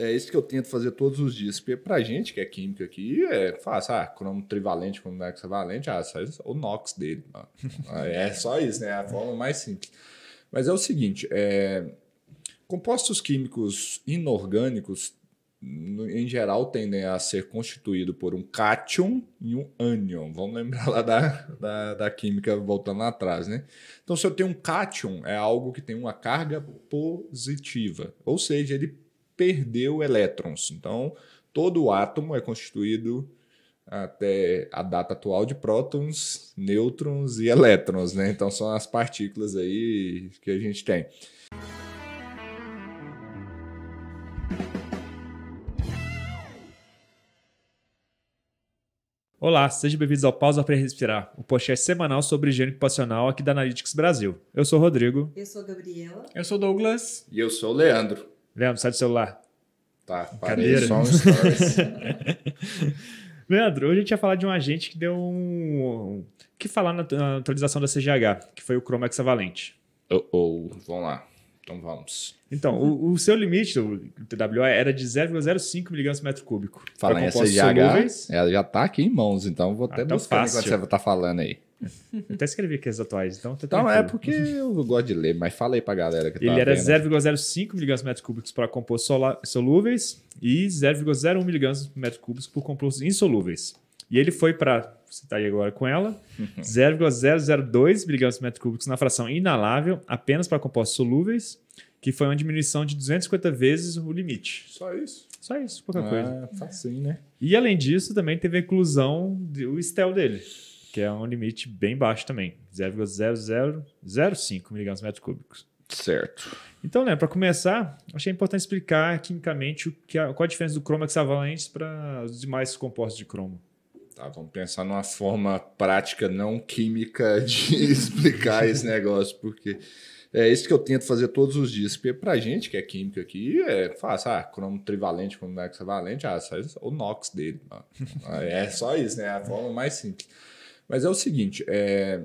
É isso que eu tento fazer todos os dias. Porque pra gente que é química aqui, é fácil. Ah, cromo é trivalente, cromo é hexavalente, ah, sai o NOx dele. Ah, é só isso, né? É a forma mais simples. Mas é o seguinte, é... compostos químicos inorgânicos, em geral, tendem a ser constituído por um cátion e um ânion. Vamos lembrar lá da, da, da química voltando lá atrás, né? Então, se eu tenho um cátion, é algo que tem uma carga positiva. Ou seja, ele perdeu elétrons. Então, todo átomo é constituído até a data atual de prótons, nêutrons e elétrons, né? Então são as partículas aí que a gente tem. Olá, sejam bem-vindos ao Pausa para Respirar, o podcast semanal sobre higiene ocupacional aqui da Analytics Brasil. Eu sou o Rodrigo. Eu sou a Gabriela. Eu sou o Douglas. E eu sou o Leandro. Leandro, sai do celular. Tá, parei só um stories. Leandro, hoje a gente ia falar de um agente que deu um. que falar na, na atualização da CGH, que foi o Chrome Hexavalente. Oh, oh. Vamos lá. Então vamos. Então, o, o seu limite do TWA era de 0,05 por metro cúbico. Falando em CGH, solúveis. ela já está aqui em mãos, então vou ah, até ah, buscar o que você está falando aí. Eu até escrevi aqui as atuais, então tá Então é porque eu gosto de ler, mas fala aí pra galera que tá Ele era 0,05 mg metros cúbicos para compostos solúveis e 0,01 mg metros cúbicos por compostos insolúveis. E ele foi para, você tá aí agora com ela, 0,002 uhum. mg metros cúbicos na fração inalável, apenas para compostos solúveis, que foi uma diminuição de 250 vezes o limite. Só isso? Só isso, pouca ah, coisa. Tá Facinho, né? E além disso, também teve a inclusão do estel dele que é um limite bem baixo também, 0,005 miligramas metros cúbicos. Certo. Então, né, para começar, achei importante explicar quimicamente o que a, qual a diferença do cromo hexavalente para os demais compostos de cromo. Tá, vamos pensar numa forma prática, não química, de explicar esse negócio, porque é isso que eu tento fazer todos os dias. Porque a gente que é química aqui, é fácil. Ah, cromo trivalente, cromo hexavalente, ah, sai o NOx dele. Mano. É só isso, né? É a forma mais simples. Mas é o seguinte: é,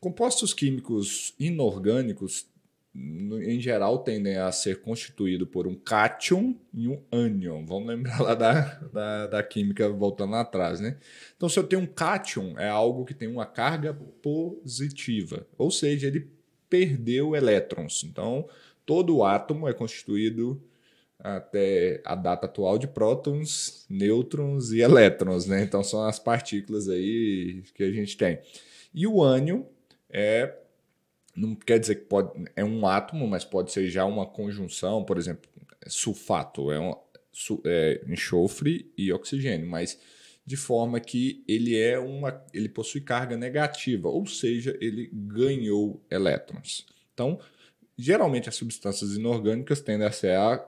compostos químicos inorgânicos, em geral, tendem a ser constituídos por um cátion e um ânion. Vamos lembrar lá da, da, da química voltando atrás, né? Então, se eu tenho um cátion, é algo que tem uma carga positiva, ou seja, ele perdeu elétrons. Então, todo átomo é constituído até a data atual de prótons, nêutrons e elétrons, né? Então são as partículas aí que a gente tem. E o ânion é não quer dizer que pode é um átomo, mas pode ser já uma conjunção, por exemplo, sulfato é, um, é enxofre e oxigênio, mas de forma que ele é uma ele possui carga negativa, ou seja, ele ganhou elétrons. Então, geralmente as substâncias inorgânicas tendem a ser a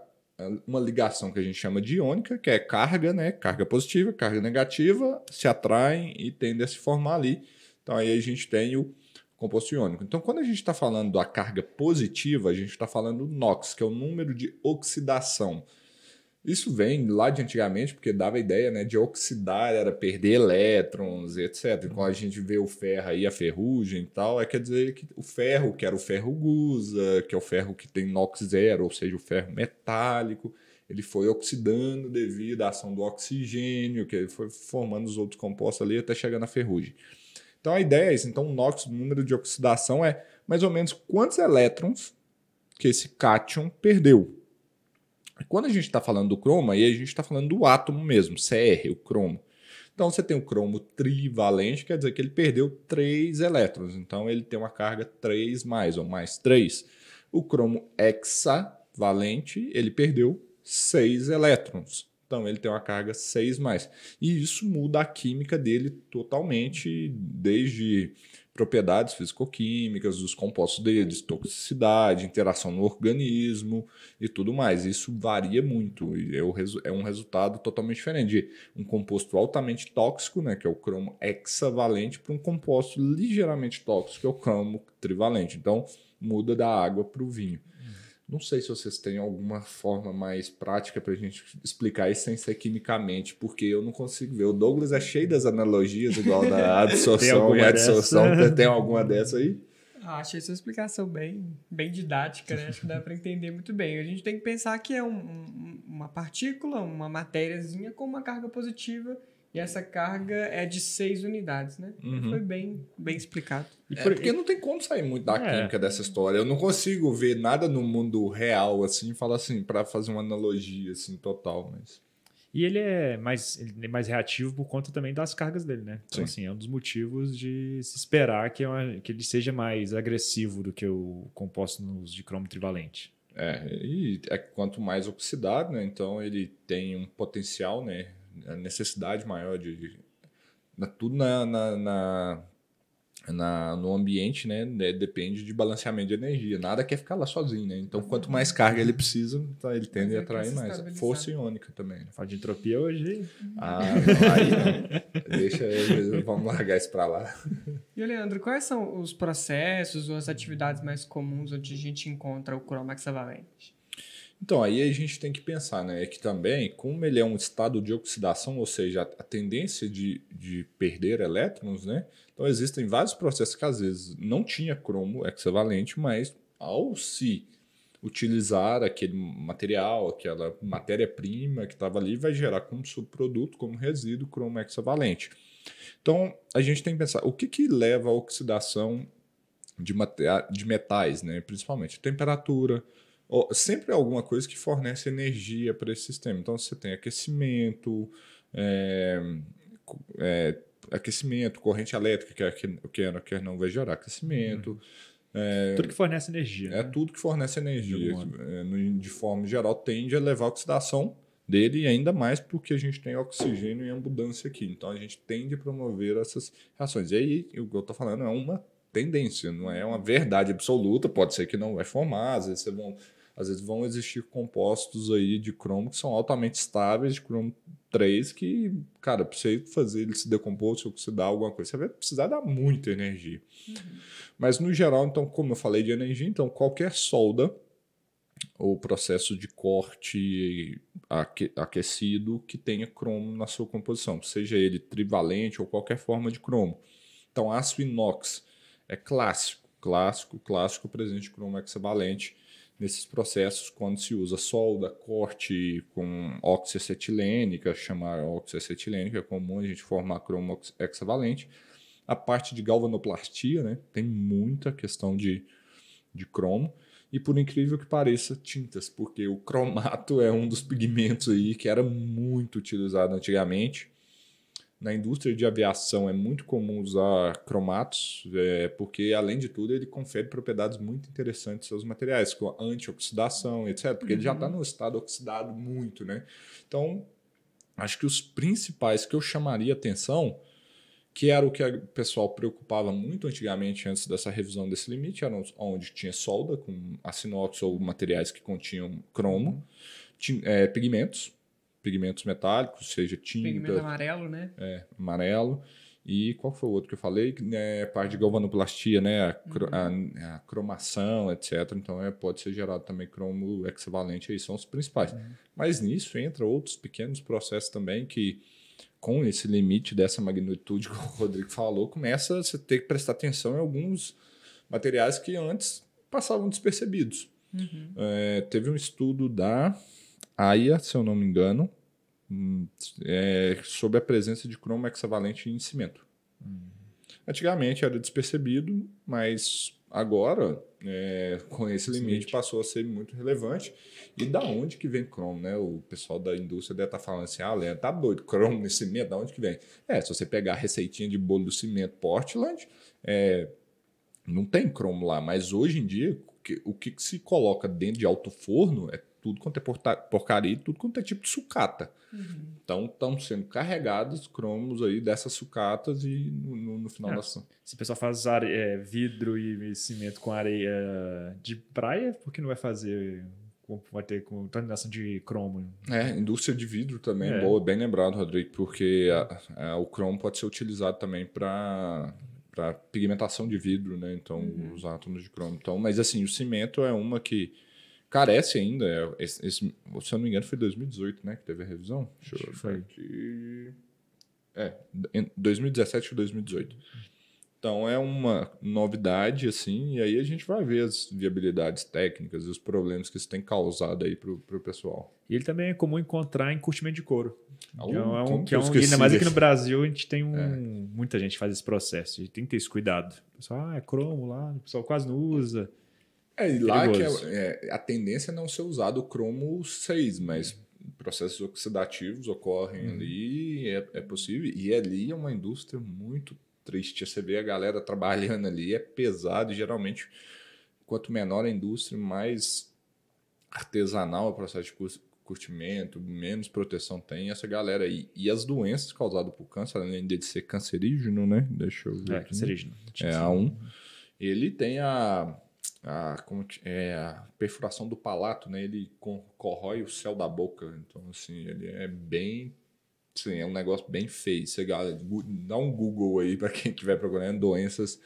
uma ligação que a gente chama de iônica, que é carga, né? Carga positiva, carga negativa, se atraem e tendem a se formar ali. Então aí a gente tem o composto iônico. Então quando a gente está falando da carga positiva, a gente está falando do NOx, que é o número de oxidação. Isso vem lá de antigamente, porque dava a ideia né, de oxidar, era perder elétrons, etc. Então a gente vê o ferro aí, a ferrugem e tal, é quer dizer que o ferro, que era o ferro gusa, que é o ferro que tem NOx zero, ou seja, o ferro metálico, ele foi oxidando devido à ação do oxigênio, que ele foi formando os outros compostos ali até chegar na ferrugem. Então a ideia é isso. Então o NOx, o número de oxidação é mais ou menos quantos elétrons que esse cátion perdeu. Quando a gente está falando do cromo, aí a gente está falando do átomo mesmo, CR, o cromo. Então você tem o cromo trivalente, quer dizer que ele perdeu 3 elétrons, então ele tem uma carga 3 mais ou mais 3. O cromo hexavalente, ele perdeu 6 elétrons. Então ele tem uma carga 6 mais. E isso muda a química dele totalmente desde propriedades físico-químicas dos compostos deles, toxicidade, interação no organismo e tudo mais. Isso varia muito e é, é um resultado totalmente diferente de um composto altamente tóxico, né, que é o cromo hexavalente, para um composto ligeiramente tóxico, que é o cromo trivalente. Então, muda da água para o vinho. Não sei se vocês têm alguma forma mais prática para a gente explicar isso sem ser quimicamente, porque eu não consigo ver. O Douglas é cheio das analogias, igual da absorção e adsorção. Tem alguma dessa aí? Ah, achei sua explicação bem, bem didática, né? Acho que dá para entender muito bem. A gente tem que pensar que é um, um, uma partícula, uma matériazinha com uma carga positiva e essa carga é de seis unidades, né? Uhum. Foi bem, bem explicado. é porque não tem como sair muito da é. química dessa história. Eu não consigo ver nada no mundo real, assim, falar assim, para fazer uma analogia, assim, total, mas... E ele é mais, ele é mais reativo por conta também das cargas dele, né? Então, Sim. assim, é um dos motivos de se esperar que, é uma, que ele seja mais agressivo do que o composto de cromo trivalente. É, e é quanto mais oxidado, né? Então ele tem um potencial, né? a necessidade maior de, de na, tudo na, na, na, na, no ambiente, né, né, depende de balanceamento de energia. Nada quer ficar lá sozinho, né? Então, quanto mais carga ele precisa, tá, ele tende a é atrair mais. Tá Força iônica também. Né? Fala de entropia hoje. Ah, não, aí, deixa, vamos largar isso para lá. E, Leandro, quais são os processos ou as atividades mais comuns onde a gente encontra o Chromax Avalanche? Então, aí a gente tem que pensar, né? É que também, como ele é um estado de oxidação, ou seja, a tendência de, de perder elétrons, né? Então, existem vários processos que às vezes não tinha cromo hexavalente, mas ao se utilizar aquele material, aquela matéria-prima que estava ali, vai gerar como subproduto, como resíduo, cromo hexavalente. Então, a gente tem que pensar o que, que leva à oxidação de, de metais, né? principalmente temperatura, sempre é alguma coisa que fornece energia para esse sistema. Então você tem aquecimento, é, é, aquecimento, corrente elétrica, que é o que, é, quer não vai gerar aquecimento. Uhum. É, tudo que fornece energia. É né? tudo que fornece energia. De, de forma geral, tende a levar a oxidação dele e ainda mais porque a gente tem oxigênio em abundância aqui. Então a gente tende a promover essas reações. E aí, o que eu estou falando é uma tendência, não é uma verdade absoluta. Pode ser que não vai formar, às vezes você vão às vezes vão existir compostos aí de cromo que são altamente estáveis, de cromo 3, que, cara, para você fazer ele se decompor, se oxidar alguma coisa, você vai precisar dar muita energia. Uhum. Mas no geral, então, como eu falei de energia, então qualquer solda ou processo de corte aquecido que tenha cromo na sua composição, seja ele trivalente ou qualquer forma de cromo. Então, aço inox é clássico, clássico, clássico presente de cromo hexavalente nesses processos quando se usa solda, corte com oxiacetilênica, chamar oxiacetilênica é comum a gente formar cromo hexavalente. A parte de galvanoplastia, né, tem muita questão de, de cromo. E por incrível que pareça, tintas, porque o cromato é um dos pigmentos aí que era muito utilizado antigamente na indústria de aviação é muito comum usar cromatos, é, porque além de tudo ele confere propriedades muito interessantes aos materiais, como antioxidação, etc. Porque uhum. ele já está uhum. no estado oxidado muito, né? Então, acho que os principais que eu chamaria atenção, que era o que o pessoal preocupava muito antigamente antes dessa revisão desse limite, eram onde tinha solda com acinox ou materiais que continham cromo, uhum. tinha, é, pigmentos pigmentos metálicos, seja tinta. Pigmento amarelo, né? É, amarelo. E qual foi o outro que eu falei? É parte de galvanoplastia, né? A, uhum. a, a cromação, etc. Então é, pode ser gerado também cromo equivalente. aí, são os principais. Uhum. Mas nisso entra outros pequenos processos também que, com esse limite dessa magnitude que o Rodrigo falou, começa a você ter que prestar atenção em alguns materiais que antes passavam despercebidos. Uhum. É, teve um estudo da AIA, se eu não me engano, hum, é, sobre a presença de cromo hexavalente em cimento. Uhum. Antigamente era despercebido, mas agora, é, com esse limite, passou a ser muito relevante. E da onde que vem cromo, né? O pessoal da indústria deve estar tá falando assim, ah, Léo, tá doido, cromo nesse cimento, da onde que vem? É, se você pegar a receitinha de bolo do cimento Portland, é, não tem cromo lá, mas hoje em dia, o que, o que se coloca dentro de alto forno é tudo quanto é porcaria, tudo quanto é tipo de sucata. Uhum. Então estão sendo carregados cromos aí dessas sucatas e no, no final é, da ação. Se o pessoal faz é, vidro e cimento com areia é, de praia, por que não vai fazer vai ter contaminação de cromo. É, indústria de vidro também, é. boa, bem lembrado, Rodrigo, porque a, a, o cromo pode ser utilizado também para para pigmentação de vidro, né? Então, uhum. os átomos de cromo. Então, mas assim, o cimento é uma que carece ainda. É, esse, esse, se eu não me engano, foi 2018, né? Que teve a revisão. Deixa eu ver aqui. É, 2017 ou 2018. Então é uma novidade, assim, e aí a gente vai ver as viabilidades técnicas e os problemas que isso tem causado aí pro, pro pessoal. E ele também é comum encontrar em curtimento de couro. Ah, então, é um, que é um, é é ainda mais aqui no Brasil, a gente tem um, é. muita gente faz esse processo, a gente tem que ter esse cuidado. O pessoal, ah, é cromo lá, o pessoal quase não usa. É, e lá que é, é, a tendência é não ser usado o cromo 6, mas processos oxidativos ocorrem hum. ali, é, é possível. E ali é uma indústria muito triste. Você vê a galera trabalhando ali, é pesado. E geralmente, quanto menor a indústria, mais artesanal o processo de curtimento, menos proteção tem essa galera aí. E as doenças causadas por câncer, além de ser cancerígeno, né? Deixa eu ver. É, aqui, né? cancerígeno. Né? É A1. Ele tem a a, é, a perfuração do palato, né? Ele corrói o céu da boca. Então, assim, ele é bem. Sim, é um negócio bem feio. Você dá um Google aí para quem estiver procurando doenças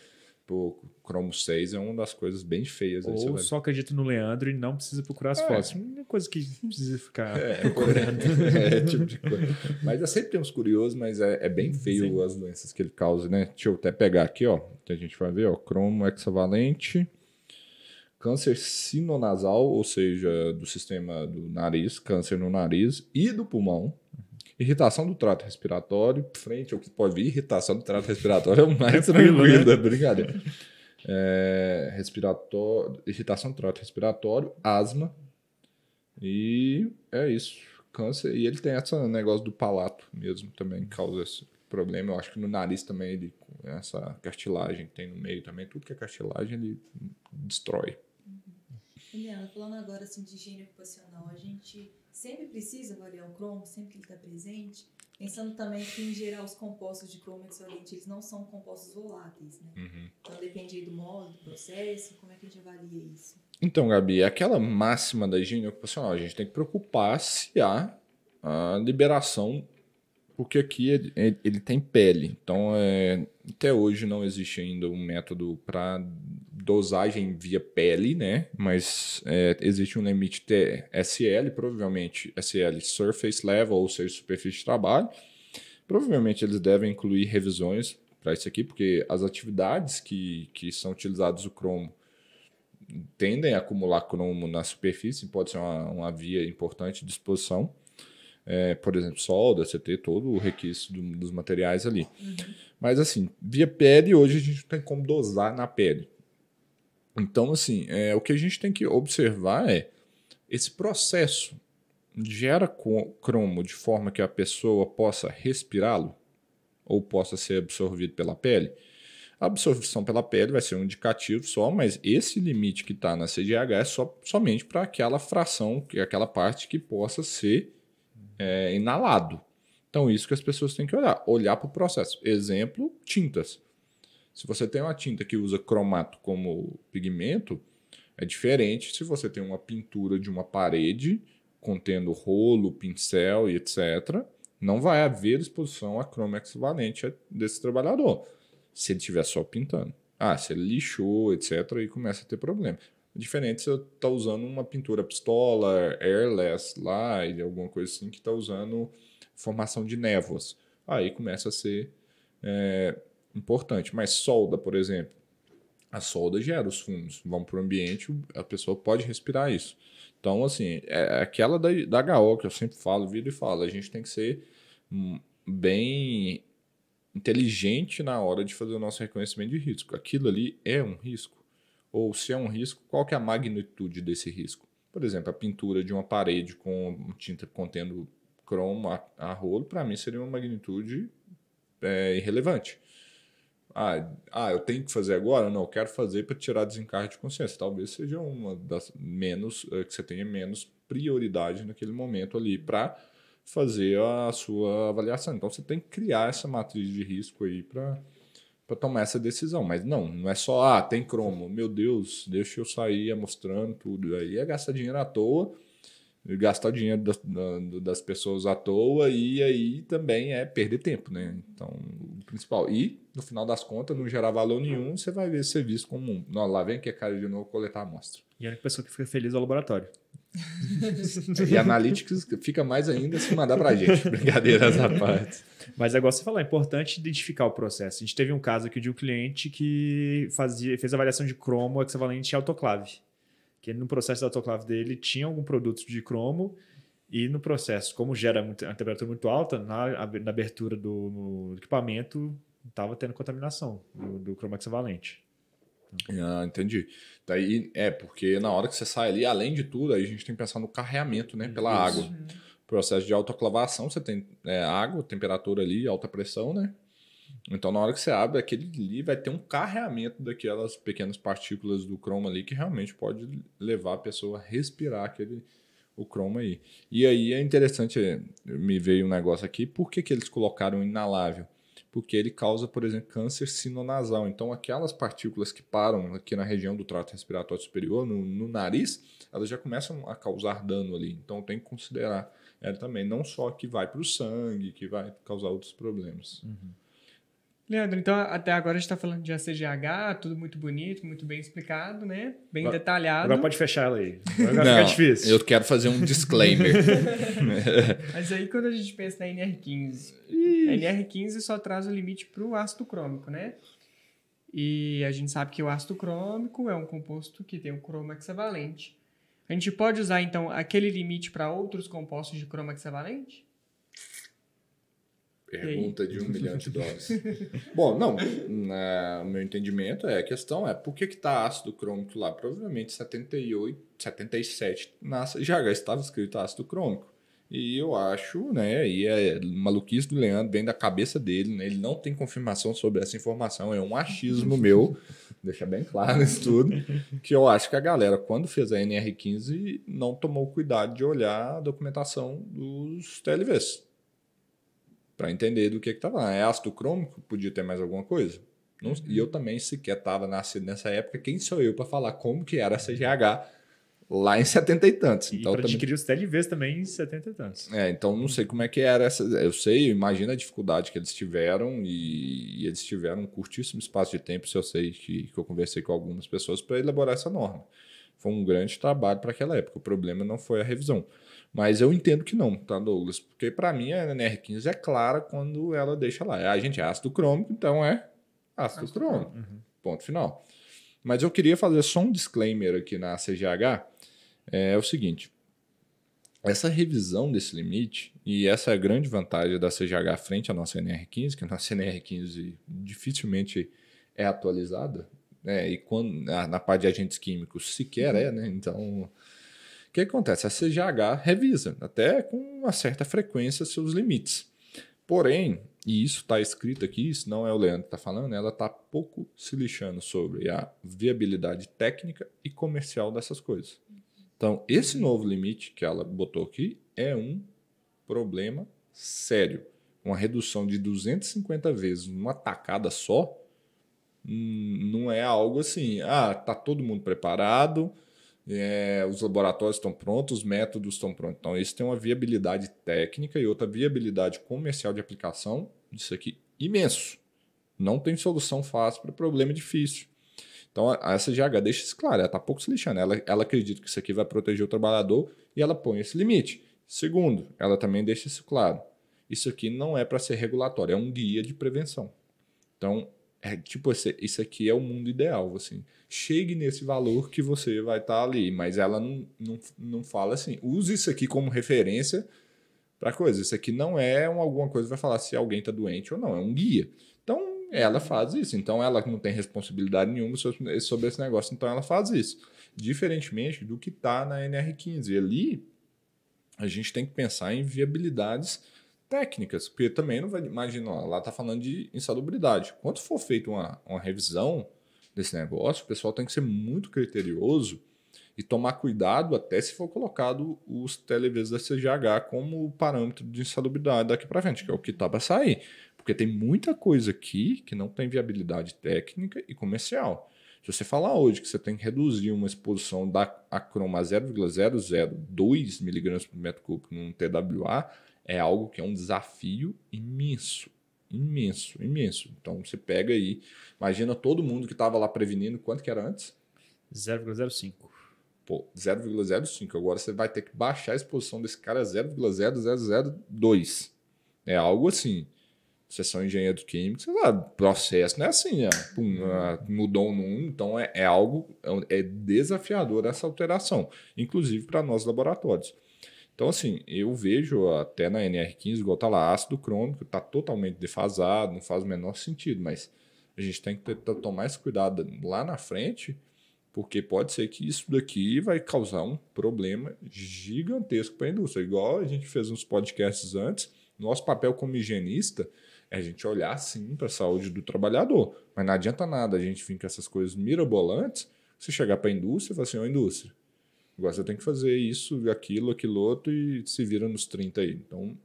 o cromo 6 é uma das coisas bem feias. Ou só acredito no Leandro e não precisa procurar as é, fotos. Uma é coisa que precisa ficar é, procurando. É, é, tipo de coisa. Mas eu é sempre temos uns curiosos, mas é, é bem feio Sim. as doenças que ele causa, né? Deixa eu até pegar aqui, ó, que a gente vai ver, ó, cromo hexavalente câncer sinonasal, ou seja, do sistema do nariz, câncer no nariz e do pulmão. Irritação do trato respiratório, frente ao que pode vir, irritação do trato respiratório é o mais tranquilo, né? É brincadeira. É, respiratório, irritação do trato respiratório, asma e é isso. Câncer, e ele tem esse negócio do palato mesmo também, causa esse problema. Eu acho que no nariz também ele, essa cartilagem que tem no meio também, tudo que é cartilagem ele destrói. Juliana, falando agora assim, de higiene ocupacional, a gente sempre precisa avaliar o cromo, sempre que ele está presente, pensando também que, em geral, os compostos de cromo excelente, eles não são compostos voláteis, né? Uhum. Então, depende aí do modo, do processo, como é que a gente avalia isso? Então, Gabi, é aquela máxima da higiene ocupacional, a gente tem que preocupar se há a liberação, porque aqui ele, ele, ele tem pele. Então, é, até hoje não existe ainda um método para dosagem via pele, né? Mas é, existe um limite TSL, provavelmente SL Surface Level, ou seja, superfície de trabalho. Provavelmente eles devem incluir revisões para isso aqui, porque as atividades que, que são utilizadas o cromo tendem a acumular cromo na superfície, pode ser uma, uma via importante de exposição. É, por exemplo, solda, você ter todo o requisito do, dos materiais ali. Uhum. Mas assim, via pele, hoje a gente não tem como dosar na pele. Então, assim, é, o que a gente tem que observar é esse processo gera cromo de forma que a pessoa possa respirá-lo ou possa ser absorvido pela pele. A absorção pela pele vai ser um indicativo só, mas esse limite que está na CDH é só, somente para aquela fração, aquela parte que possa ser é, inalado. Então, isso que as pessoas têm que olhar, olhar para o processo. Exemplo, tintas. Se você tem uma tinta que usa cromato como pigmento, é diferente se você tem uma pintura de uma parede contendo rolo, pincel e etc. Não vai haver exposição a croma equivalente desse trabalhador, se ele estiver só pintando. Ah, se ele lixou, etc., e começa a ter problema. Diferente se eu tá usando uma pintura pistola, airless lá, e alguma coisa assim, que está usando formação de névoas. Aí começa a ser é, importante. Mas solda, por exemplo, a solda gera os fumos, vão para o ambiente, a pessoa pode respirar isso. Então, assim, é, é aquela da, da HO que eu sempre falo, viro e falo, a gente tem que ser hum, bem inteligente na hora de fazer o nosso reconhecimento de risco. Aquilo ali é um risco? Ou se é um risco, qual que é a magnitude desse risco? Por exemplo, a pintura de uma parede com tinta contendo cromo a, a rolo, para mim seria uma magnitude é, irrelevante. Ah, ah, eu tenho que fazer agora? Não, eu quero fazer para tirar desencarre de consciência. Talvez seja uma das menos eh, que você tenha menos prioridade naquele momento ali para fazer a sua avaliação. Então você tem que criar essa matriz de risco aí para para tomar essa decisão, mas não, não é só ah, tem cromo, meu Deus, deixa eu sair mostrando tudo aí, é gastar dinheiro à toa gastar o dinheiro das, das pessoas à toa e aí também é perder tempo, né? Então, o principal. E, no final das contas, não gerar valor nenhum, você vai ver serviço como um. Não, lá vem que é cara de novo coletar amostra. E a única pessoa que fica feliz é o laboratório. e analytics fica mais ainda se mandar pra gente. Brincadeiras à parte. Mas é agora você falar, é importante identificar o processo. A gente teve um caso aqui de um cliente que fazia, fez avaliação de cromo equivalente a autoclave que ele, no processo da autoclave dele tinha algum produto de cromo e no processo, como gera a temperatura muito alta, na, na abertura do equipamento estava tendo contaminação do, do valente. Ah, entendi. Daí é porque na hora que você sai ali, além de tudo, aí a gente tem que pensar no carreamento, né, pela Isso. água. Uhum. Processo de autoclavação, você tem é, água, temperatura ali, alta pressão, né? Então, na hora que você abre aquele ali, vai ter um carreamento daquelas pequenas partículas do cromo ali que realmente pode levar a pessoa a respirar aquele o croma aí. E aí é interessante, me veio um negócio aqui, por que, que eles colocaram inalável? Porque ele causa, por exemplo, câncer sinonasal. Então, aquelas partículas que param aqui na região do trato respiratório superior, no, no nariz, elas já começam a causar dano ali. Então, tem que considerar ela também, não só que vai para o sangue, que vai causar outros problemas. Uhum. Leandro, então até agora a gente está falando de ACGH, tudo muito bonito, muito bem explicado, né? Bem agora, detalhado. Agora pode fechar ela aí. Agora Não, fica difícil. Eu quero fazer um disclaimer. Mas aí quando a gente pensa na NR15, a NR15 só traz o limite para o ácido crômico, né? E a gente sabe que o ácido crômico é um composto que tem um cromo hexavalente. A gente pode usar, então, aquele limite para outros compostos de cromo hexavalente? Pergunta de um milhão de dólares. Bom, não. Na, meu entendimento é a questão é por que está ácido crômico lá? Provavelmente 78, 77 nas já estava escrito ácido crômico. E eu acho, né? E é maluquice do Leandro, vem da cabeça dele, né? Ele não tem confirmação sobre essa informação, é um achismo meu, deixa bem claro isso tudo. Que eu acho que a galera, quando fez a NR15, não tomou cuidado de olhar a documentação dos TLVs para entender do que estava lá. É ácido crômico? Podia ter mais alguma coisa? Não, e eu uhum. também sequer estava nascido nessa época. Quem sou eu para falar como que era a CGH lá em setenta e tantos? E então, para também... adquirir os TLVs também em setenta e tantos. É, então não sei como é que era essa... Eu sei, imagina a dificuldade que eles tiveram e, e eles tiveram um curtíssimo espaço de tempo, se eu sei que, que eu conversei com algumas pessoas, para elaborar essa norma. Foi um grande trabalho para aquela época. O problema não foi a revisão. Mas eu entendo que não, tá, Douglas? Porque para mim a NR15 é clara quando ela deixa lá. A gente é ácido crômico, então é ácido, ácido crômico. crômico. Uhum. Ponto final. Mas eu queria fazer só um disclaimer aqui na CGH. É, é o seguinte. Essa revisão desse limite, e essa é a grande vantagem da CGH frente à nossa NR15, que a nossa NR15 dificilmente é atualizada, né? e quando, na, na parte de agentes químicos sequer uhum. é, né? Então, o que acontece? A CGH revisa, até com uma certa frequência, seus limites. Porém, e isso está escrito aqui, isso não é o Leandro que está falando, ela está pouco se lixando sobre a viabilidade técnica e comercial dessas coisas. Então, esse novo limite que ela botou aqui é um problema sério. Uma redução de 250 vezes numa tacada só hum, não é algo assim, ah, tá todo mundo preparado, é, os laboratórios estão prontos, os métodos estão prontos. Então, isso tem uma viabilidade técnica e outra viabilidade comercial de aplicação disso aqui imenso. Não tem solução fácil para problema difícil. Então, essa GH deixa isso claro, ela está pouco se lixando. Ela, ela acredita que isso aqui vai proteger o trabalhador e ela põe esse limite. Segundo, ela também deixa isso claro. Isso aqui não é para ser regulatório, é um guia de prevenção. Então, é tipo, esse, isso aqui é o mundo ideal, assim. Chegue nesse valor que você vai estar tá ali, mas ela não, não, não fala assim. Use isso aqui como referência para coisa. Isso aqui não é um, alguma coisa que vai falar se alguém está doente ou não, é um guia. Então, ela uhum. faz isso. Então, ela não tem responsabilidade nenhuma sobre esse negócio, então ela faz isso. Diferentemente do que está na NR15. Ali, a gente tem que pensar em viabilidades técnicas, porque também não vai imaginar, lá está falando de insalubridade. Quando for feita uma, uma revisão desse negócio, o pessoal tem que ser muito criterioso e tomar cuidado até se for colocado os televisos da CGH como parâmetro de insalubridade daqui para frente, que é o que está para sair. Porque tem muita coisa aqui que não tem viabilidade técnica e comercial. Se você falar hoje que você tem que reduzir uma exposição da acroma 0,002 miligramas por metro cúbico num TWA, é algo que é um desafio imenso, imenso, imenso. Então você pega aí, imagina todo mundo que estava lá prevenindo, quanto que era antes? 0,05. Pô, 0,05. Agora você vai ter que baixar a exposição desse cara a 0,0002. É algo assim. Vocês são engenheiros químicos, sei lá, processo não é assim, é, pum, uhum. é, mudou um número, então é, é algo, é, é desafiador essa alteração, inclusive para nós laboratórios. Então, assim, eu vejo até na NR15, igual tá lá, ácido crônico, tá totalmente defasado, não faz o menor sentido, mas a gente tem que ter, tomar esse cuidado lá na frente, porque pode ser que isso daqui vai causar um problema gigantesco para a indústria. Igual a gente fez uns podcasts antes, nosso papel como higienista é a gente olhar sim para a saúde do trabalhador, mas não adianta nada a gente vir com essas coisas mirabolantes, se chegar para a indústria e falar assim, ó, oh, indústria, Agora você tem que fazer isso, aquilo, aquilo outro e se vira nos 30 aí. Então,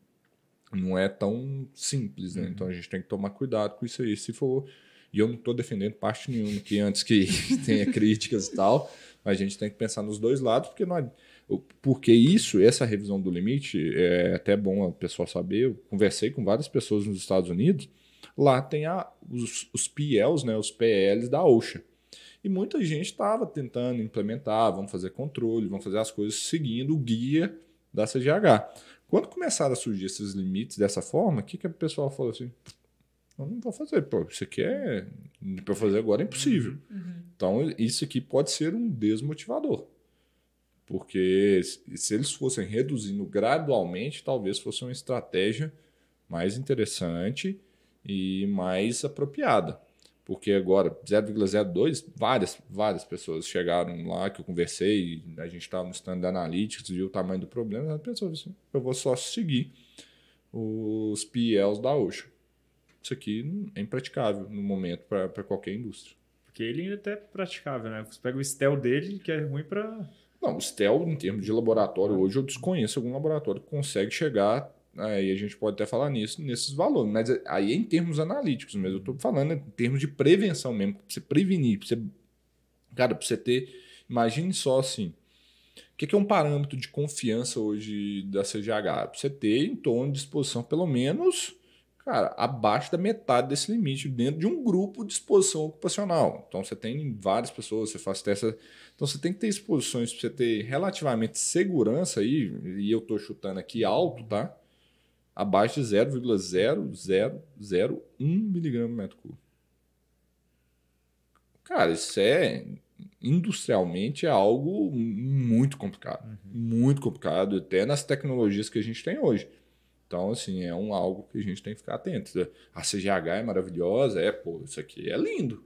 não é tão simples, né? Uhum. Então a uhum. gente tem que tomar cuidado com isso aí. Se for. E eu não estou defendendo parte nenhuma que antes que tenha críticas e tal, mas a gente tem que pensar nos dois lados, porque não porque isso, essa revisão do limite, é até bom o pessoal saber. Eu conversei com várias pessoas nos Estados Unidos, lá tem a, os, os PLs, né, os PLs da OSHA. E muita gente estava tentando implementar, vamos fazer controle, vamos fazer as coisas seguindo o guia da CGH. Quando começaram a surgir esses limites dessa forma, o que, que o pessoal falou assim? Eu não vou fazer, pô, isso aqui é. Para fazer agora é impossível. Uhum. uhum. Então, isso aqui pode ser um desmotivador. Porque se eles fossem reduzindo gradualmente, talvez fosse uma estratégia mais interessante e mais apropriada porque agora 0,02, várias, várias pessoas chegaram lá que eu conversei, a gente estava tá no stand da Analytics, viu o tamanho do problema, as pessoas assim, eu vou só seguir os PLs da Osho. Isso aqui é impraticável no momento para qualquer indústria. Porque ele ainda é até praticável, né? Você pega o STEL dele, que é ruim para... Não, o STEL, em termos de laboratório, ah. hoje eu desconheço algum laboratório que consegue chegar Aí né, a gente pode até falar nisso, nesses valores, mas aí é em termos analíticos mesmo. Eu estou falando em termos de prevenção mesmo, para você prevenir, para você. Cara, para você ter. Imagine só assim. O que é um parâmetro de confiança hoje da CGH? Pra você ter em torno de exposição, pelo menos, cara, abaixo da metade desse limite, dentro de um grupo de exposição ocupacional. Então você tem várias pessoas, você faz testa. Então você tem que ter exposições para você ter relativamente segurança aí, e eu estou chutando aqui alto, tá? abaixo de 0,0001 miligrama metro cúbico. Cara, isso é industrialmente é algo muito complicado, uhum. muito complicado, até nas tecnologias que a gente tem hoje. Então, assim, é um algo que a gente tem que ficar atento. A CGH é maravilhosa, é, pô, isso aqui é lindo.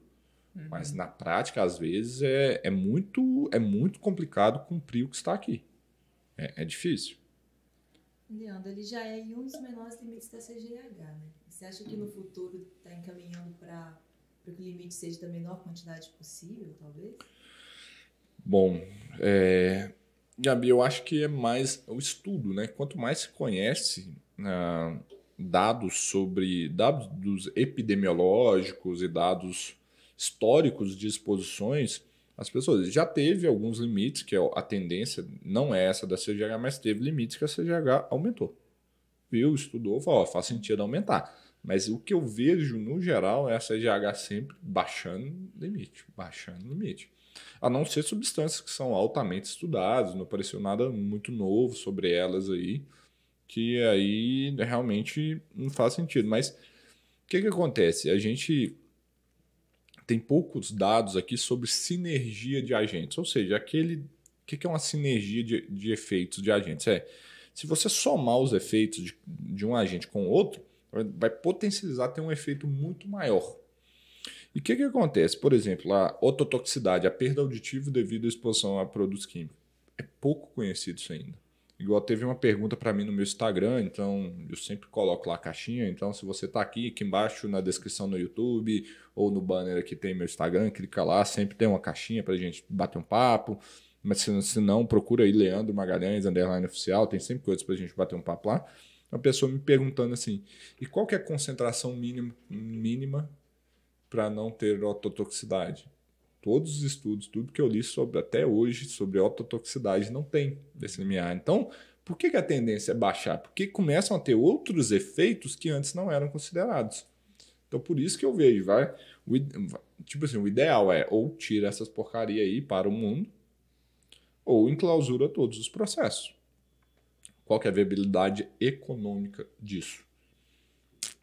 Uhum. Mas na prática, às vezes, é, é, muito, é muito complicado cumprir o que está aqui. É, é difícil. Leandro, ele já é em um dos menores limites da CGH, né? Você acha que no uhum. futuro está encaminhando para que o limite seja da menor quantidade possível, talvez? Bom, é, Gabi, eu acho que é mais o estudo, né? Quanto mais se conhece ah, dados sobre dados epidemiológicos e dados históricos de exposições, as pessoas. Já teve alguns limites, que é a tendência não é essa da CGH, mas teve limites que a CGH aumentou. Viu, estudou, falou, faz sentido aumentar. Mas o que eu vejo no geral é a CGH sempre baixando limite, baixando limite. A não ser substâncias que são altamente estudadas, não apareceu nada muito novo sobre elas aí, que aí realmente não faz sentido. Mas o que, que acontece? A gente tem poucos dados aqui sobre sinergia de agentes, ou seja, aquele. O que, é uma sinergia de, de efeitos de agentes? É se você somar os efeitos de, de um agente com o outro, vai potencializar ter um efeito muito maior. E o que, que acontece? Por exemplo, a ototoxicidade, a perda auditiva devido à exposição a produtos químicos. É pouco conhecido isso ainda. Igual teve uma pergunta para mim no meu Instagram, então eu sempre coloco lá a caixinha. Então, se você está aqui, aqui embaixo na descrição no YouTube ou no banner que tem meu Instagram, clica lá, sempre tem uma caixinha para gente bater um papo. Mas se, se não, procura aí Leandro Magalhães, underline oficial, tem sempre coisas para gente bater um papo lá. Uma pessoa me perguntando assim: e qual que é a concentração mínima, mínima para não ter ototoxicidade? Todos os estudos, tudo que eu li sobre até hoje sobre ototoxicidade não tem desse limiar. Então, por que, que a tendência é baixar? Porque começam a ter outros efeitos que antes não eram considerados. Então, por isso que eu vejo, vai, o, tipo assim, o ideal é ou tira essas porcaria aí para o mundo, ou enclausura todos os processos. Qual é a viabilidade econômica disso?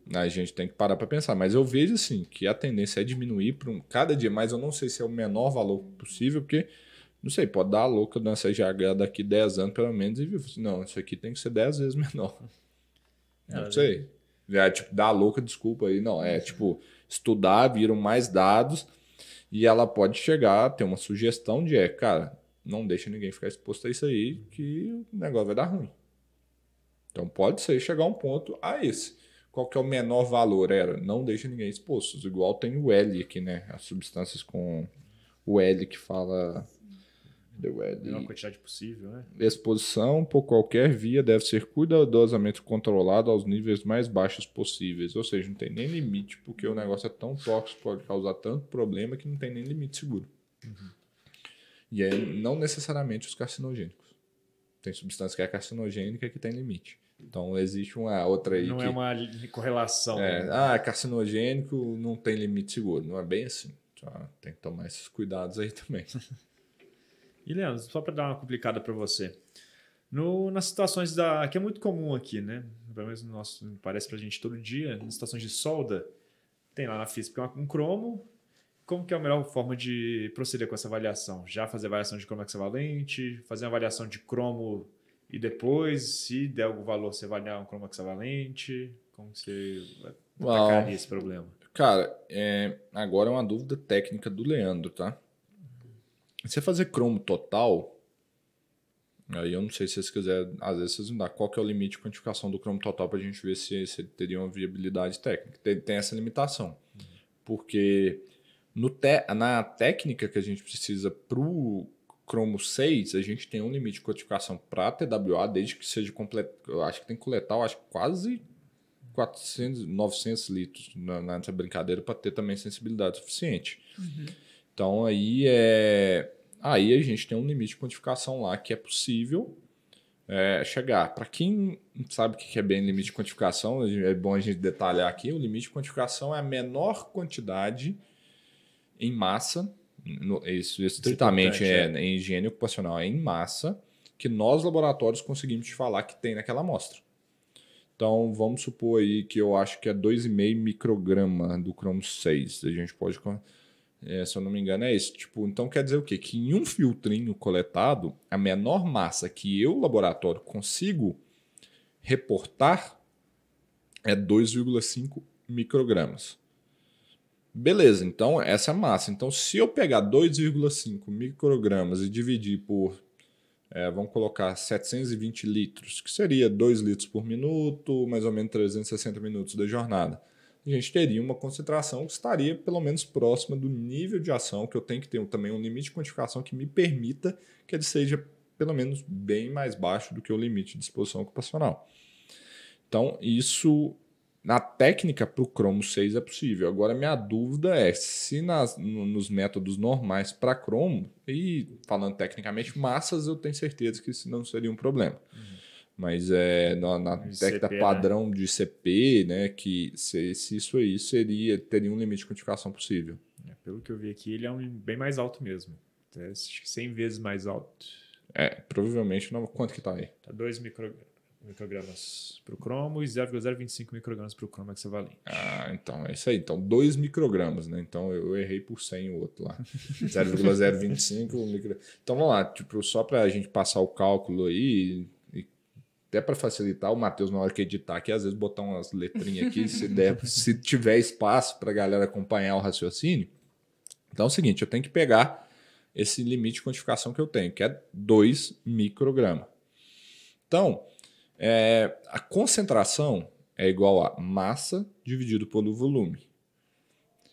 Né, a gente tem que parar para pensar. Mas eu vejo assim que a tendência é diminuir para um cada dia, mas eu não sei se é o menor valor possível, porque não sei, pode dar a louca de uma CGH daqui 10 anos, pelo menos, e vivo. Não, isso aqui tem que ser 10 vezes menor. É, não, não sei. É, tipo, dá a louca, desculpa aí. Não, é tipo, estudar, viram mais dados, e ela pode chegar, ter uma sugestão de é, cara, não deixa ninguém ficar exposto a isso aí, que o negócio vai dar ruim. Então pode ser chegar um ponto a esse qual que é o menor valor era? É, não deixa ninguém exposto. Igual tem o L aqui, né? As substâncias com o L que fala. A L. É menor quantidade possível, né? Exposição por qualquer via deve ser cuidadosamente controlada aos níveis mais baixos possíveis. Ou seja, não tem nem limite, porque o negócio é tão tóxico, pode causar tanto problema que não tem nem limite seguro. Uhum. E é não necessariamente os carcinogênicos. Tem substância que é carcinogênica que tem limite. Então existe uma outra aí. Não é que, é uma correlação. É, Ah, carcinogênico não tem limite seguro. Não é bem assim. Então, ah, tem que tomar esses cuidados aí também. e Leandro, só para dar uma complicada para você. No, nas situações da. que é muito comum aqui, né? Pelo menos no nosso, parece a gente todo dia, nas situações de solda, tem lá na física um cromo. Como que é a melhor forma de proceder com essa avaliação? Já fazer avaliação de cromo equivalente fazer uma avaliação de cromo e depois, se der algum valor, você vai ganhar um chroma valente? Como você atacaria esse problema? Cara, é, agora é uma dúvida técnica do Leandro, tá? Você fazer cromo total, aí eu não sei se vocês quiserem, às vezes vocês me dão qual que é o limite de quantificação do cromo total para a gente ver se, se ele teria uma viabilidade técnica. Tem, tem essa limitação. Uhum. Porque no te, na técnica que a gente precisa pro cromo 6, a gente tem um limite de codificação para TWA, desde que seja completo. Eu acho que tem que coletar, eu acho quase 400, 900 litros nessa brincadeira para ter também sensibilidade suficiente. Uhum. Então aí é. Aí a gente tem um limite de quantificação lá que é possível é, chegar. Para quem sabe o que é bem limite de quantificação, é bom a gente detalhar aqui: o limite de quantificação é a menor quantidade em massa no, isso estritamente é, é, em né, higiene ocupacional é em massa, que nós laboratórios conseguimos te falar que tem naquela amostra. Então, vamos supor aí que eu acho que é 2,5 micrograma do cromo 6. A gente pode. É, se eu não me engano, é isso. Tipo, então quer dizer o quê? Que em um filtrinho coletado, a menor massa que eu, laboratório, consigo reportar é 2,5 microgramas. Beleza, então essa é a massa. Então, se eu pegar 2,5 microgramas e dividir por, é, vamos colocar 720 litros, que seria 2 litros por minuto, mais ou menos 360 minutos da jornada, a gente teria uma concentração que estaria pelo menos próxima do nível de ação, que eu tenho que ter também um limite de quantificação que me permita que ele seja pelo menos bem mais baixo do que o limite de exposição ocupacional. Então, isso na técnica, para o Cromo 6 é possível. Agora, minha dúvida é se nas, nos métodos normais para Cromo e falando tecnicamente, massas eu tenho certeza que isso não seria um problema. Uhum. Mas é, na, na técnica CP, né? padrão né? de CP, né, que se, se, isso aí seria, teria um limite de quantificação possível. É, pelo que eu vi aqui, ele é um bem mais alto mesmo. Até 100 vezes mais alto. É, provavelmente não. Quanto que tá aí? Tá 2 microgramas microgramas para o cromo e 0,025 microgramas para o cromo hexavalente. Ah, então é isso aí. Então, 2 microgramas, né? Então eu errei por 100 o outro lá. 0,025 micro... Então vamos lá, tipo, só para a gente passar o cálculo aí, até para facilitar o Matheus na hora que editar aqui, às vezes botar umas letrinhas aqui, se, der, se tiver espaço para a galera acompanhar o raciocínio. Então é o seguinte, eu tenho que pegar esse limite de quantificação que eu tenho, que é 2 microgramas. Então, é, a concentração é igual a massa dividido pelo volume.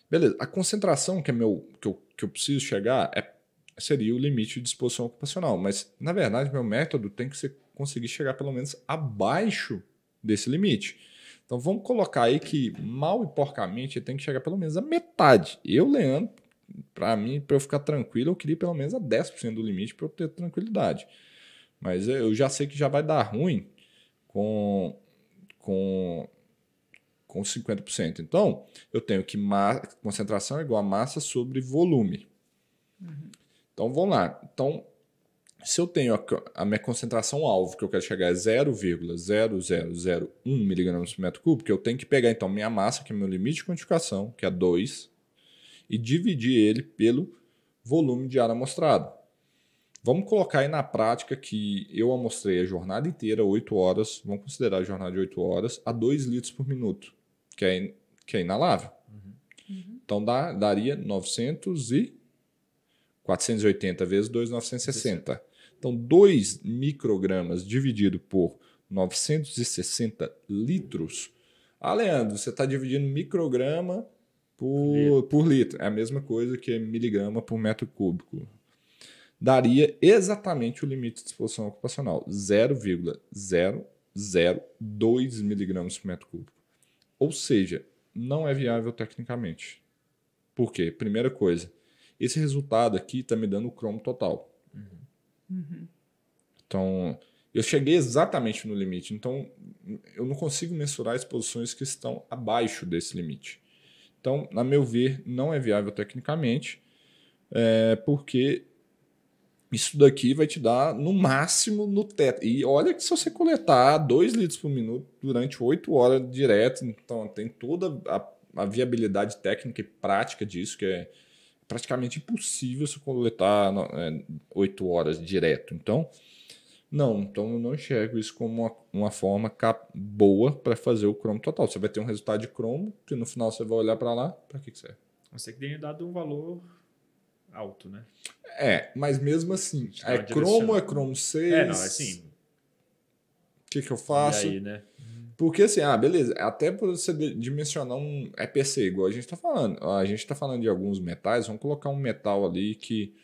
Beleza, a concentração que, é meu, que, eu, que eu preciso chegar é, seria o limite de disposição ocupacional, mas na verdade meu método tem que ser, conseguir chegar pelo menos abaixo desse limite. Então vamos colocar aí que mal e porcamente tem que chegar pelo menos a metade. Eu, Leandro, para mim, para eu ficar tranquilo, eu queria pelo menos a 10% do limite para eu ter tranquilidade. Mas eu já sei que já vai dar ruim, com, com, com 50%. Então, eu tenho que concentração é igual a massa sobre volume. Uhum. Então, vamos lá. Então, se eu tenho a, a, minha concentração alvo, que eu quero chegar a 0,0001 miligramas por metro cúbico, eu tenho que pegar, então, minha massa, que é meu limite de quantificação, que é 2, e dividir ele pelo volume de ar amostrado. Vamos colocar aí na prática que eu amostrei a jornada inteira, 8 horas, vamos considerar a jornada de 8 horas, a 2 litros por minuto, que é, in, que é inalável. Uhum. uhum. Então dá, daria 900 e 480 vezes 2, 960. Então 2 microgramas dividido por 960 litros. Ah, Leandro, você está dividindo micrograma por, por litro. por litro. É a mesma coisa que miligrama por metro cúbico daria exatamente o limite de exposição ocupacional, 0,002 miligramas por metro cúbico. Ou seja, não é viável tecnicamente. Por quê? Primeira coisa, esse resultado aqui está me dando o cromo total. Uhum. Uhum. Então, eu cheguei exatamente no limite. Então, eu não consigo mensurar exposições que estão abaixo desse limite. Então, a meu ver, não é viável tecnicamente, é, porque isso daqui vai te dar no máximo no teto. E olha que se você coletar 2 litros por minuto durante 8 horas direto, então tem toda a, a, viabilidade técnica e prática disso, que é praticamente impossível se coletar é, 8 horas direto. Então, não, então eu não enxergo isso como uma, uma forma boa para fazer o cromo total. Você vai ter um resultado de cromo, que no final você vai olhar para lá, para que, que serve? Você que tem dado um valor alto, né? É, mas mesmo assim, é cromo, é cromo 6. É, não, é assim. O que, que eu faço? E aí, né? Porque assim, ah, beleza, até para você dimensionar um EPC, igual a gente está falando. A gente está falando de alguns metais, vamos colocar um metal ali que,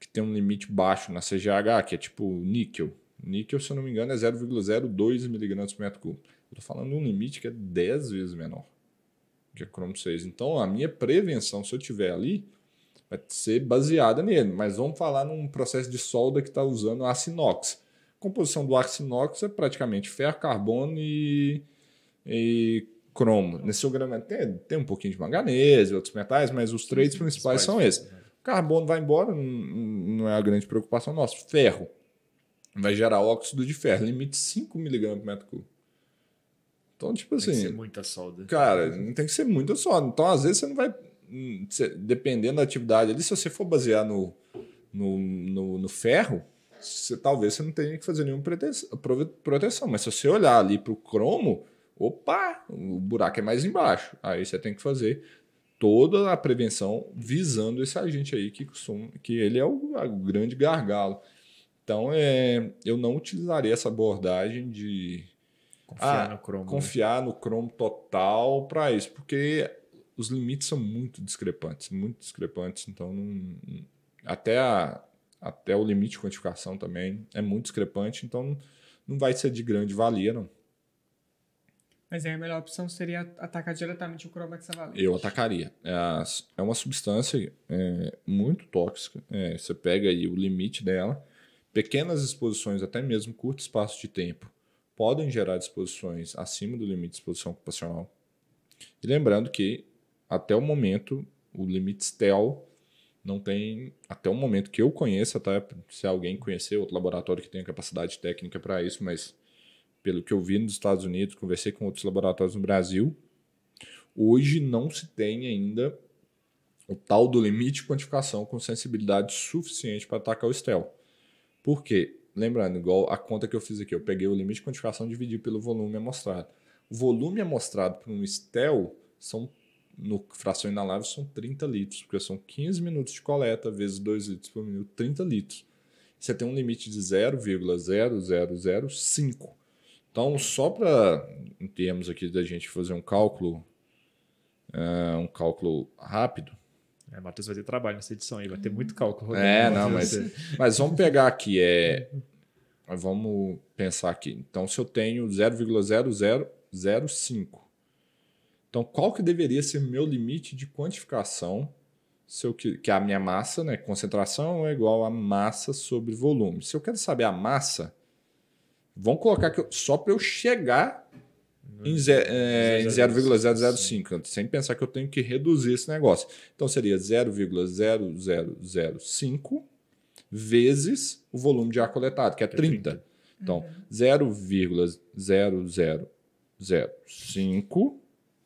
que tem um limite baixo na CGH, que é tipo níquel. Níquel, se eu não me engano, é 0,02 miligramas por metro cúbico. Eu tô falando de um limite que é 10 vezes menor que a é cromo 6. Então, a minha prevenção, se eu tiver ali, vai ser baseada nele. Mas vamos falar num processo de solda que está usando aço inox. A composição do aço inox é praticamente ferro, carbono e, e cromo. Nesse grama tem, tem um pouquinho de manganês e outros metais, mas os três principais são esses. Né? Carbono vai embora, não é a grande preocupação nossa. Ferro vai gerar óxido de ferro, limite 5 miligramas por metro cúbico. Então, tipo assim. Tem que assim, ser muita solda. Cara, não tem que ser muita solda. Então, às vezes, você não vai Hum, dependendo da atividade ali, se você for basear no, no, no, no ferro, você, talvez você não tenha que fazer nenhuma proteção. Mas se você olhar ali para o cromo, opa, o buraco é mais embaixo. Aí você tem que fazer toda a prevenção visando esse agente aí que costuma, que ele é o, o grande gargalo. Então, é, eu não utilizaria essa abordagem de confiar ah, no cromo, né? confiar né? no cromo total para isso, porque os limites são muito discrepantes, muito discrepantes. Então, não, até, a, até o limite de quantificação também é muito discrepante. Então, não, não vai ser de grande valia, não. Mas aí a melhor opção seria atacar diretamente o cromaxavalente. Eu atacaria. É, é uma substância é, muito tóxica. É, você pega aí o limite dela. Pequenas exposições, até mesmo curto espaço de tempo, podem gerar disposições acima do limite de exposição ocupacional. E lembrando que até o momento, o limite STEL não tem, até o momento que eu conheça, até Se alguém conhecer outro laboratório que tenha capacidade técnica para isso, mas pelo que eu vi nos Estados Unidos, conversei com outros laboratórios no Brasil, hoje não se tem ainda o tal do limite de quantificação com sensibilidade suficiente para atacar o STEL. Por quê? Lembrando, igual a conta que eu fiz aqui, eu peguei o limite de quantificação e dividi pelo volume amostrado. O volume amostrado para um STEL são no fração inalável são 30 litros, porque são 15 minutos de coleta vezes 2 litros por minuto, 30 litros. Você tem um limite de 0,0005. Então, só para, termos aqui da gente fazer um cálculo, uh, um cálculo rápido, é, Matheus vai ter trabalho nessa edição aí, vai ter muito cálculo. É, não, mas, mas vamos pegar aqui, é, vamos pensar aqui. Então, se eu tenho 0,0005 então, qual que deveria ser meu limite de quantificação? Se eu, que, a minha massa, né? Concentração é igual a massa sobre volume. Se eu quero saber a massa, vão colocar que eu, só para eu chegar em, é, em 0,005, sem pensar que eu tenho que reduzir esse negócio. Então seria 0,0005 vezes o volume de ar coletado, que é 30. É então, uhum. 0,0005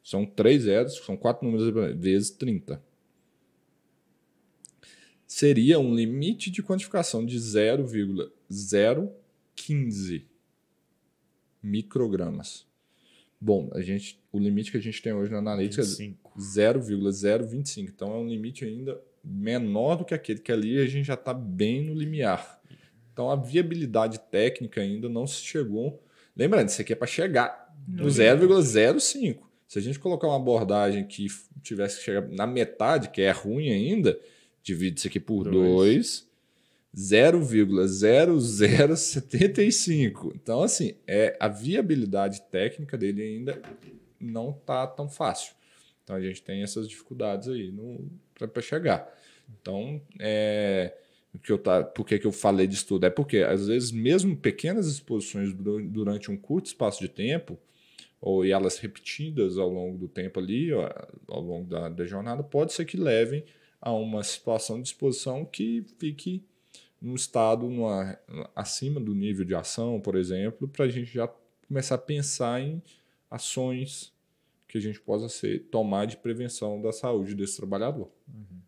são três zeros, são quatro números vezes 30. Seria um limite de quantificação de 0,015 microgramas. Bom, a gente, o limite que a gente tem hoje na analítica 25. é 0,025. Então é um limite ainda menor do que aquele que ali a gente já está bem no limiar. Então a viabilidade técnica ainda não se chegou. Lembrando, isso aqui é para chegar no 0,05. Se a gente colocar uma abordagem que tivesse que chegar na metade, que é ruim ainda, divide isso aqui por 2, 0,0075. Então, assim, é a viabilidade técnica dele ainda não tá tão fácil. Então, a gente tem essas dificuldades aí para chegar. Então, é, que eu tá, por que, que eu falei disso tudo? É porque, às vezes, mesmo pequenas exposições durante um curto espaço de tempo ou e elas repetidas ao longo do tempo ali, ó, ao longo da, da, jornada, pode ser que levem a uma situação de exposição que fique num estado numa, acima do nível de ação, por exemplo, para a gente já começar a pensar em ações que a gente possa ser, tomar de prevenção da saúde desse trabalhador. Uhum.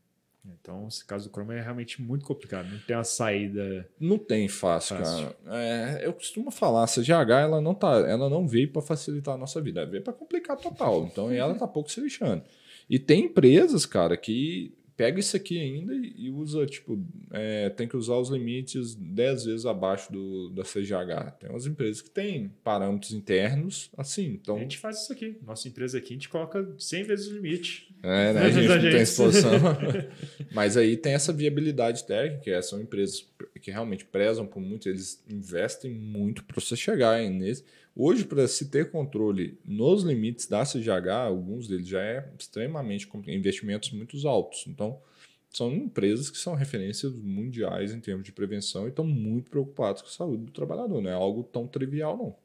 Então, esse caso do Chrome é realmente muito complicado. Não tem uma saída. Não tem fácil, fácil. cara. É, eu costumo falar, a CGH ela não, tá, ela não veio para facilitar a nossa vida, ela veio para complicar total. Então, ela tá pouco se lixando. E tem empresas, cara, que pega isso aqui ainda e usa, tipo, é, tem que usar os limites 10 vezes abaixo do, da CGH. Tem umas empresas que têm parâmetros internos, assim, então... A gente faz isso aqui. Nossa empresa aqui, a gente coloca 100 vezes o limite. É, né? A gente não tem exposição. Mas aí tem essa viabilidade técnica, é, são empresas que realmente prezam por muito, eles investem muito para você chegar nesse... Hoje, para se ter controle nos limites da CGH, alguns deles já é extremamente investimentos muito altos. Então, são empresas que são referências mundiais em termos de prevenção e estão muito preocupados com a saúde do trabalhador. Não é algo tão trivial, não.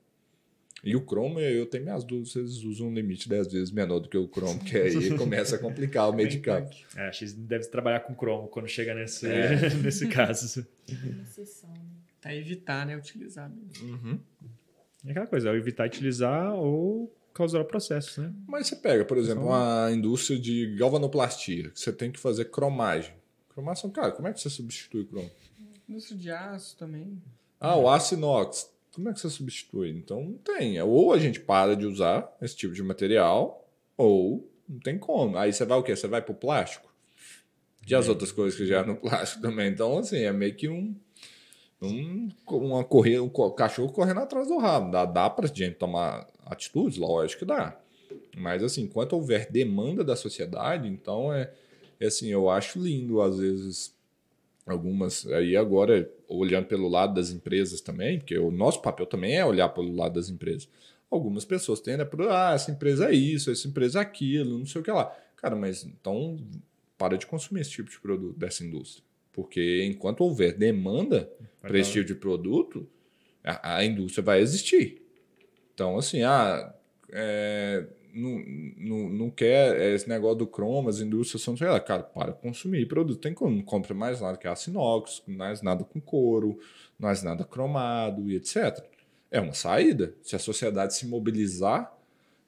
E o Chrome, eu tenho minhas dúvidas, eles usam um limite 10 vezes menor do que o Chrome, que aí começa a complicar o medicamento. É, a X deve trabalhar com Chrome quando chega nesse, é. nesse caso. Né? Para evitar, né? Utilizar mesmo. Uhum. É aquela coisa, é evitar utilizar ou causar o processo, né? Mas você pega, por exemplo, São... uma indústria de galvanoplastia, que você tem que fazer cromagem. Cromação, cara, como é que você substitui cromo? Indústria de aço também. Ah, o aço inox. Como é que você substitui? Então não tem. É, ou a gente para de usar esse tipo de material, ou não tem como. Aí você vai o quê? Você vai pro plástico? E as é. outras coisas que já no plástico também. Então, assim, é meio que um um, uma correr, um cachorro correndo atrás do rabo. Dá, dá para a gente tomar atitudes? Lógico que dá. Mas, assim, enquanto houver demanda da sociedade, então é, é assim, eu acho lindo, às vezes, algumas. Aí agora, olhando pelo lado das empresas também, porque o nosso papel também é olhar pelo lado das empresas. Algumas pessoas tendem a né, ah, essa empresa é isso, essa empresa é aquilo, não sei o que lá. Cara, mas então para de consumir esse tipo de produto dessa indústria. Porque enquanto houver demanda para esse tipo de produto, a, a, indústria vai existir. Então, assim, ah, é, não, não, não quer é, esse negócio do cromo, as indústrias são. Ah, cara, para consumir produto. Tem como, não compra mais nada que é aço não mais nada com couro, mais nada cromado e etc. É uma saída. Se a sociedade se mobilizar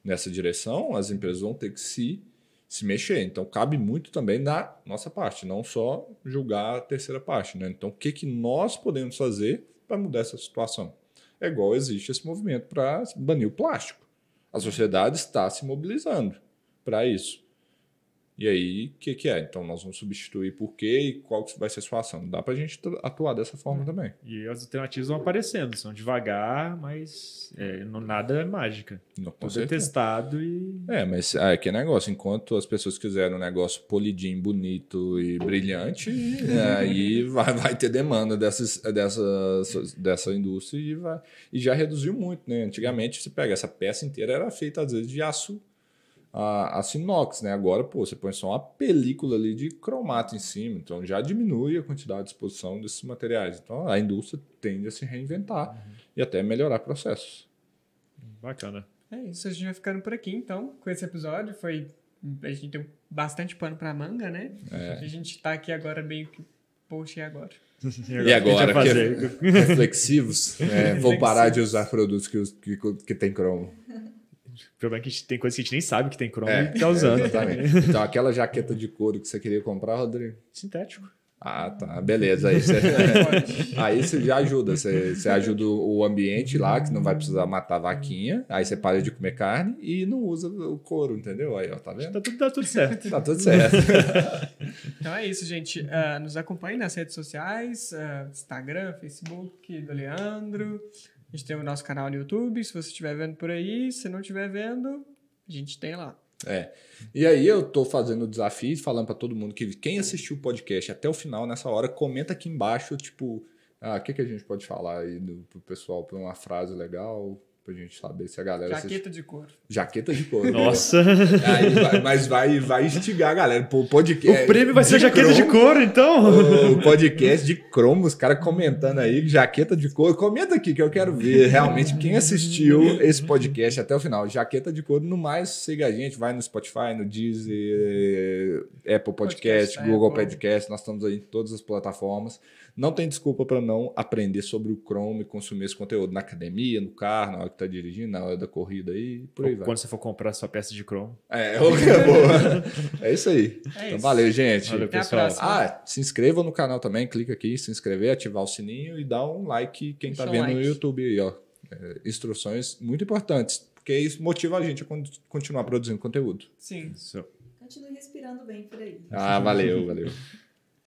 nessa direção, as empresas vão ter que se se mexer. Então, cabe muito também na nossa parte, não só julgar a terceira parte. Né? Então, o que, que nós podemos fazer para mudar essa situação? É igual existe esse movimento para banir o plástico. A sociedade está se mobilizando para isso. E aí, o que, que é? Então, nós vamos substituir por quê e qual vai ser a sua ação. Não dá para a gente atuar dessa forma é. também. E as alternativas vão aparecendo, são devagar, mas é, não, nada é mágica. Não, Tudo ser é testado e... É, mas ah, é que negócio. Enquanto as pessoas quiserem um negócio polidinho, bonito e brilhante, aí vai, vai, ter demanda dessas, dessas, dessa indústria e, vai, e já reduziu muito. Né? Antigamente, você pega essa peça inteira, era feita às vezes de aço a, a sinox, né? Agora, pô, você põe só uma película ali de cromato em cima, então já diminui a quantidade de exposição desses materiais. Então a indústria tende a se reinventar uhum. e até melhorar processos. Bacana. É isso, a gente vai ficando por aqui então com esse episódio. Foi a gente deu bastante pano para manga, né? É. A gente está aqui agora meio que poxa, e agora? E agora? E reflexivos. Né? vou parar de usar produtos que, que, que tem cromo. O problema é que gente, tem coisas que a gente nem sabe que tem cromo é, e tá usando. Exatamente. então, aquela jaqueta de couro que você queria comprar, Rodrigo? Sintético. Ah, tá. Beleza. Aí você, aí você já ajuda. Você, você, ajuda o ambiente lá, que não vai precisar matar a vaquinha. Aí você para de comer carne e não usa o couro, entendeu? Aí, ó, tá vendo? Tá tudo, tá tudo certo. tá tudo certo. então é isso, gente. Uh, nos acompanhe nas redes sociais: uh, Instagram, Facebook do Leandro. A gente tem o nosso canal no YouTube, se você estiver vendo por aí, se não estiver vendo, a gente tem lá. É. E aí eu tô fazendo desafio falando para todo mundo que quem assistiu o podcast até o final nessa hora, comenta aqui embaixo, tipo, ah, o que, que a gente pode falar aí do, pro pessoal, pra uma frase legal, Pra gente saber se a galera. Jaqueta de couro. Jaqueta de couro. Nossa! Vai, mas vai, vai instigar a galera. podcast. O prêmio vai ser jaqueta de couro, então? O podcast de cromos, os caras comentando aí, jaqueta de couro. Comenta aqui que eu quero ver realmente quem assistiu esse podcast até o final. Jaqueta de couro, no mais, siga a gente, vai no Spotify, no Deezer, Apple Podcast, podcast Google Apple. Podcast, nós estamos aí em todas as plataformas. Não tem desculpa para não aprender sobre o Chrome e consumir esse conteúdo na academia, no carro, na hora que está dirigindo, na hora da corrida e por aí Ou vai. Quando você for comprar sua peça de Chrome. É, é, é, é isso aí. É então, isso. valeu, gente. Valeu, Até pessoal. Ah, se inscreva no canal também, clica aqui, se inscrever, ativar o sininho e dá um like quem está vendo like. no YouTube aí, ó. É, instruções muito importantes, porque isso motiva a gente a continuar produzindo conteúdo. Sim. Isso. Continue respirando bem por aí. Ah, valeu, valeu.